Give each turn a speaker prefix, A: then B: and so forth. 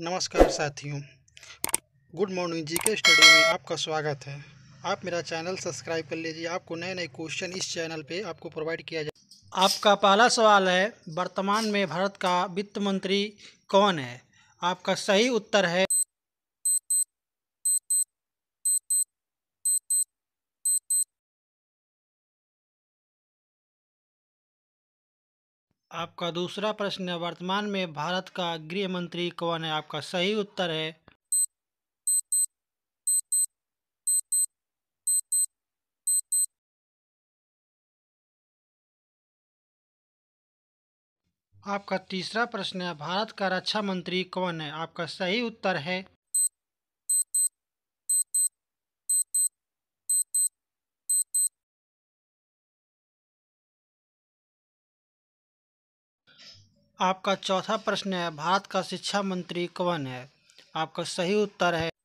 A: नमस्कार साथियों good morning GK study में आपका स्वागत है आप मेरा चैनल सब्सक्राइब कर लीजिए आपको नए नए क्वेश्चन इस चैनल पे आपको प्रोवाइड किया
B: जाए आपका पहला सवाल है वर्तमान में भारत का वित्त मंत्री कौन है
C: आपका सही उत्तर है आपका दूसरा प्रश्न वर्तमान में भारत का गृह मंत्री कौन है आपका सही उत्तर है आपका तीसरा प्रश्न है भारत का रक्षा मंत्री कौन है आपका सही उत्तर है आपका चौथा प्रश्न है भारत का शिक्षा मंत्री कौन है आपका सही उत्तर है